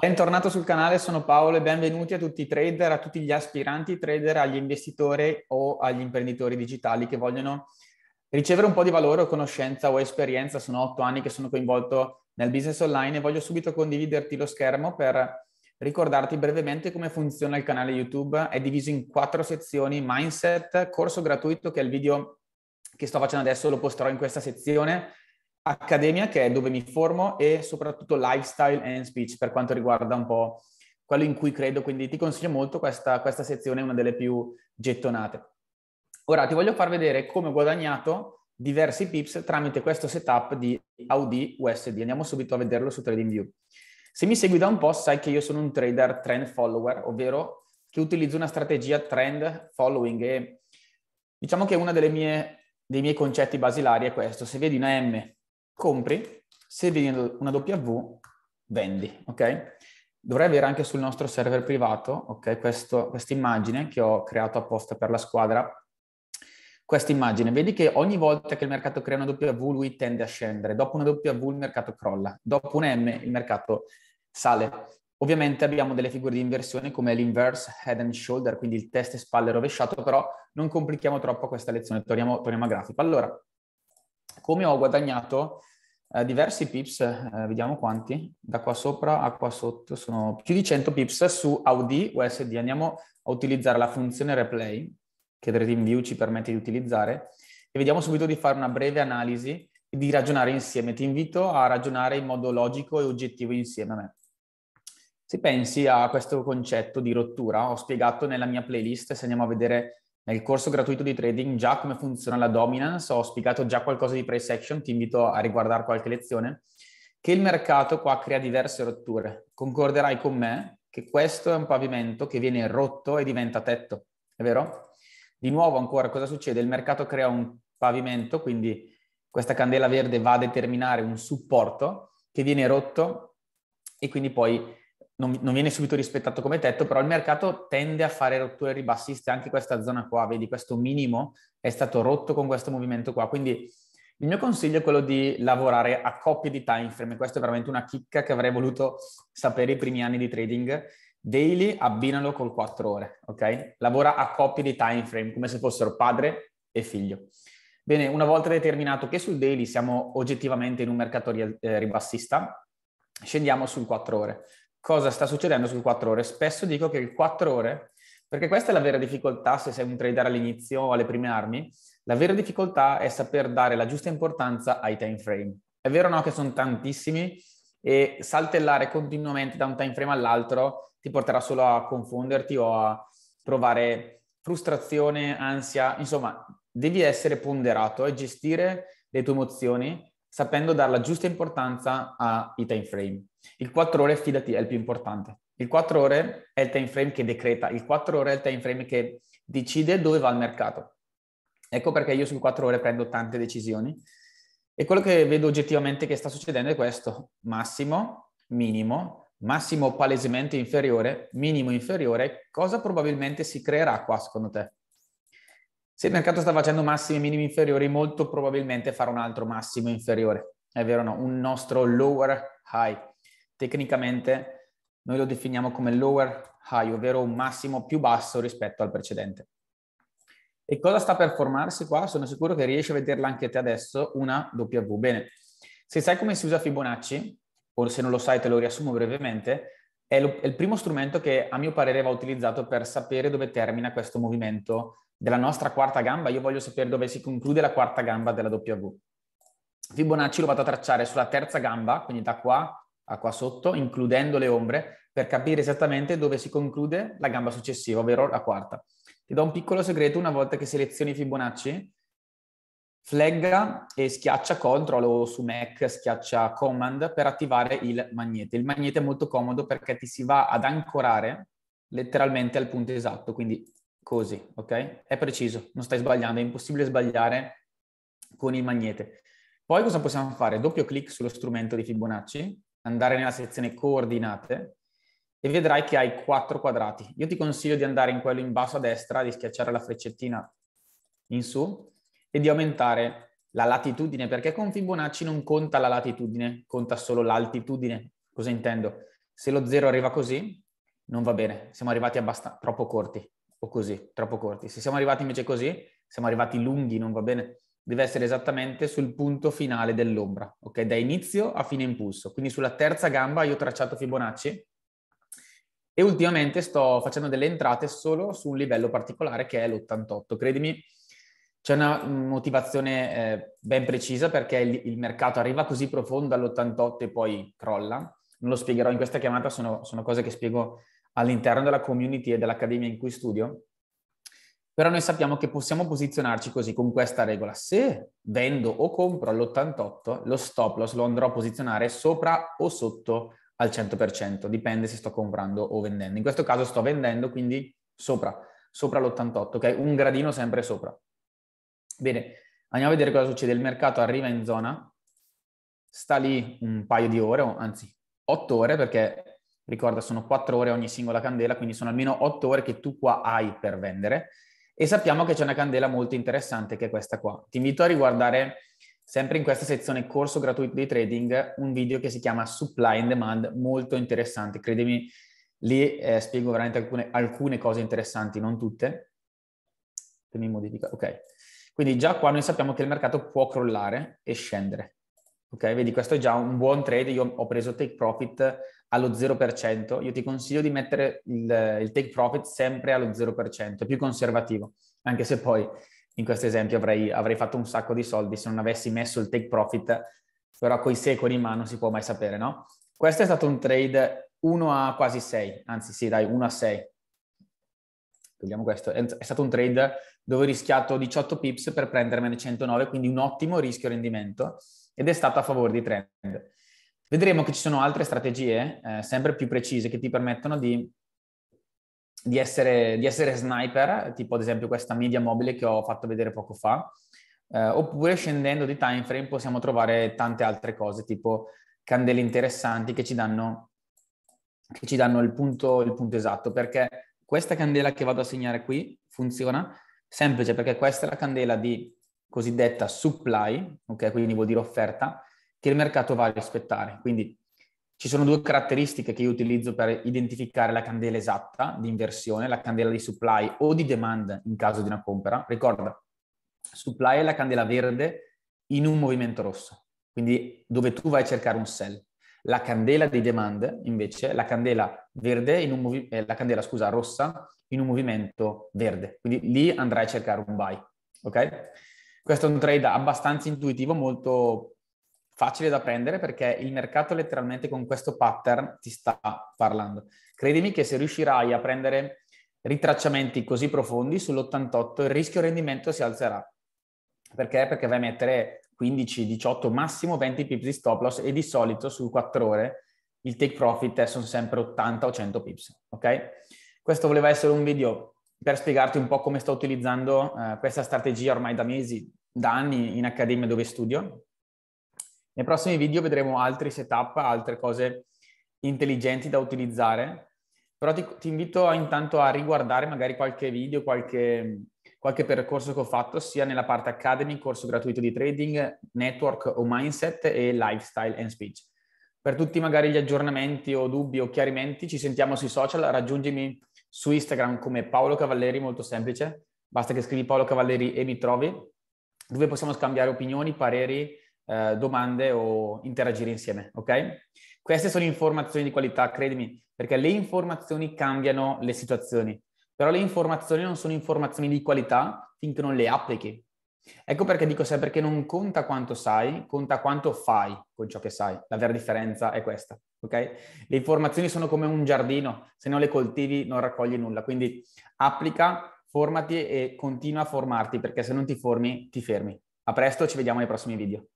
Bentornato sul canale, sono Paolo e benvenuti a tutti i trader, a tutti gli aspiranti trader, agli investitori o agli imprenditori digitali che vogliono ricevere un po' di valore o conoscenza o esperienza. Sono otto anni che sono coinvolto nel business online e voglio subito condividerti lo schermo per ricordarti brevemente come funziona il canale YouTube. È diviso in quattro sezioni, mindset, corso gratuito che è il video che sto facendo adesso, lo posterò in questa sezione accademia che è dove mi formo e soprattutto lifestyle and speech per quanto riguarda un po' quello in cui credo, quindi ti consiglio molto questa, questa sezione, una delle più gettonate. Ora ti voglio far vedere come ho guadagnato diversi pips tramite questo setup di Audi USD. Andiamo subito a vederlo su TradingView. Se mi segui da un po' sai che io sono un trader trend follower, ovvero che utilizzo una strategia trend following e diciamo che uno dei miei concetti basilari è questo. Se vedi una M compri, se viene una W, vendi, ok? Dovrei avere anche sul nostro server privato, ok, questa immagine che ho creato apposta per la squadra, questa immagine. Vedi che ogni volta che il mercato crea una W lui tende a scendere, dopo una W il mercato crolla, dopo un M il mercato sale. Ovviamente abbiamo delle figure di inversione come l'inverse head and shoulder, quindi il test e spalle rovesciato, però non complichiamo troppo questa lezione, torniamo, torniamo a grafico. Allora, come ho guadagnato eh, diversi pips, eh, vediamo quanti, da qua sopra a qua sotto sono più di 100 pips su Audi USD. Andiamo a utilizzare la funzione replay che DreamView ci permette di utilizzare e vediamo subito di fare una breve analisi e di ragionare insieme. Ti invito a ragionare in modo logico e oggettivo insieme a me. Se pensi a questo concetto di rottura, ho spiegato nella mia playlist, se andiamo a vedere nel corso gratuito di trading già come funziona la dominance, ho spiegato già qualcosa di price action, ti invito a riguardare qualche lezione, che il mercato qua crea diverse rotture. Concorderai con me che questo è un pavimento che viene rotto e diventa tetto, è vero? Di nuovo ancora cosa succede? Il mercato crea un pavimento, quindi questa candela verde va a determinare un supporto che viene rotto e quindi poi non, non, viene subito rispettato come tetto, però il mercato tende a fare rotture ribassiste, anche questa zona qua, vedi questo minimo è stato rotto con questo movimento qua, quindi il mio consiglio è quello di lavorare a coppie di time frame, questa è veramente una chicca che avrei voluto sapere i primi anni di trading, daily abbinalo col 4 ore, ok? Lavora a coppie di time frame, come se fossero padre e figlio. Bene, una volta determinato che sul daily siamo oggettivamente in un mercato eh, ribassista, scendiamo sul 4 ore cosa sta succedendo sul 4 ore. Spesso dico che il 4 ore, perché questa è la vera difficoltà se sei un trader all'inizio o alle prime armi, la vera difficoltà è saper dare la giusta importanza ai time frame. È vero o no che sono tantissimi e saltellare continuamente da un time frame all'altro ti porterà solo a confonderti o a provare frustrazione, ansia, insomma, devi essere ponderato e gestire le tue emozioni sapendo dare la giusta importanza ai time frame. Il 4 ore, fidati, è il più importante. Il 4 ore è il time frame che decreta, il 4 ore è il time frame che decide dove va il mercato. Ecco perché io sul 4 ore prendo tante decisioni. E quello che vedo oggettivamente che sta succedendo è questo, massimo, minimo, massimo palesemente inferiore, minimo inferiore, cosa probabilmente si creerà qua secondo te? Se il mercato sta facendo massimi e minimi inferiori, molto probabilmente farà un altro massimo inferiore, è vero o no? Un nostro lower high. Tecnicamente noi lo definiamo come lower high, ovvero un massimo più basso rispetto al precedente. E cosa sta per formarsi qua? Sono sicuro che riesci a vederla anche te adesso, una W. Bene, se sai come si usa Fibonacci, o se non lo sai te lo riassumo brevemente, è, lo, è il primo strumento che a mio parere va utilizzato per sapere dove termina questo movimento della nostra quarta gamba. Io voglio sapere dove si conclude la quarta gamba della W. Fibonacci lo vado a tracciare sulla terza gamba, quindi da qua a qua sotto, includendo le ombre, per capire esattamente dove si conclude la gamba successiva, ovvero la quarta. Ti do un piccolo segreto, una volta che selezioni Fibonacci, flagga e schiaccia CTRL o su Mac schiaccia Command per attivare il magnete. Il magnete è molto comodo perché ti si va ad ancorare letteralmente al punto esatto, quindi così, ok? È preciso, non stai sbagliando, è impossibile sbagliare con il magnete. Poi cosa possiamo fare? Doppio clic sullo strumento di Fibonacci, andare nella sezione coordinate e vedrai che hai quattro quadrati. Io ti consiglio di andare in quello in basso a destra, di schiacciare la freccettina in su e di aumentare la latitudine, perché con Fibonacci non conta la latitudine, conta solo l'altitudine. Cosa intendo? Se lo zero arriva così, non va bene, siamo arrivati abbastanza troppo corti, o così, troppo corti. Se siamo arrivati invece così, siamo arrivati lunghi, non va bene deve essere esattamente sul punto finale dell'ombra, ok? Da inizio a fine impulso. Quindi sulla terza gamba io ho tracciato Fibonacci e ultimamente sto facendo delle entrate solo su un livello particolare che è l'88. Credimi, c'è una motivazione eh, ben precisa perché il, il, mercato arriva così profondo all'88 e poi crolla. Non lo spiegherò in questa chiamata, sono, sono cose che spiego all'interno della community e dell'accademia in cui studio però noi sappiamo che possiamo posizionarci così con questa regola. Se vendo o compro all'88, lo stop loss lo andrò a posizionare sopra o sotto al 100%, dipende se sto comprando o vendendo. In questo caso sto vendendo, quindi sopra, sopra l'88, ok? Un gradino sempre sopra. Bene, andiamo a vedere cosa succede. Il mercato arriva in zona, sta lì un paio di ore, anzi 8 ore, perché ricorda sono 4 ore ogni singola candela, quindi sono almeno 8 ore che tu qua hai per vendere e sappiamo che c'è una candela molto interessante che è questa qua. Ti invito a riguardare sempre in questa sezione corso gratuito di trading un video che si chiama Supply and Demand, molto interessante. Credimi, lì eh, spiego veramente alcune, alcune cose interessanti, non tutte. Che mi modifica, ok. Quindi già qua noi sappiamo che il mercato può crollare e scendere. Ok, vedi, questo è già un buon trade. Io ho preso take profit allo 0%, io ti consiglio di mettere il, il take profit sempre allo 0%, è più conservativo, anche se poi in questo esempio avrei, avrei fatto un sacco di soldi se non avessi messo il take profit, però coi secoli in mano si può mai sapere, no? Questo è stato un trade 1 a quasi 6, anzi sì dai, 1 a 6. Togliamo questo, è stato un trade dove ho rischiato 18 pips per prendermene 109, quindi un ottimo rischio rendimento ed è stato a favore di trend. Vedremo che ci sono altre strategie eh, sempre più precise che ti permettono di, di, essere, di, essere, sniper, tipo ad esempio questa media mobile che ho fatto vedere poco fa, eh, oppure scendendo di time frame possiamo trovare tante altre cose, tipo candele interessanti che ci danno, che ci danno il, punto, il punto esatto, perché questa candela che vado a segnare qui funziona semplice perché questa è la candela di cosiddetta supply, ok? Quindi vuol dire offerta che il mercato va a rispettare. Quindi ci sono due caratteristiche che io utilizzo per identificare la candela esatta di inversione, la candela di supply o di demand in caso di una compra. Ricorda, supply è la candela verde in un movimento rosso, quindi dove tu vai a cercare un sell. La candela di demand invece è la candela, verde in un movi- eh, la candela scusa, rossa in un movimento verde, quindi lì andrai a cercare un buy. Okay? Questo è un trade abbastanza intuitivo, molto facile da prendere perché il mercato letteralmente con questo pattern ti sta parlando. Credimi che se riuscirai a prendere ritracciamenti così profondi sull'88 il rischio rendimento si alzerà. Perché? Perché vai a mettere 15, 18, massimo 20 pips di stop loss e di solito su 4 ore il take profit sono sempre 80 o 100 pips, ok? Questo voleva essere un video per spiegarti un po' come sto utilizzando eh, questa strategia ormai da mesi, da anni in accademia dove studio, nei prossimi video vedremo altri setup, altre cose intelligenti da utilizzare, però ti, ti invito a, intanto a riguardare magari qualche video, qualche, qualche percorso che ho fatto sia nella parte academy, corso gratuito di trading, network o mindset e lifestyle and speech. Per tutti magari gli aggiornamenti o dubbi o chiarimenti ci sentiamo sui social, raggiungimi su Instagram come Paolo Cavalleri, molto semplice, basta che scrivi Paolo Cavalleri e mi trovi, dove possiamo scambiare opinioni, pareri, eh, domande o interagire insieme, ok? Queste sono informazioni di qualità, credimi, perché le informazioni cambiano le situazioni, però le informazioni non sono informazioni di qualità finché non le applichi. Ecco perché dico sempre che non conta quanto sai, conta quanto fai con ciò che sai. La vera differenza è questa, ok? Le informazioni sono come un giardino, se non le coltivi non raccogli nulla, quindi applica, formati e continua a formarti perché se non ti formi ti fermi. A presto, ci vediamo nei prossimi video.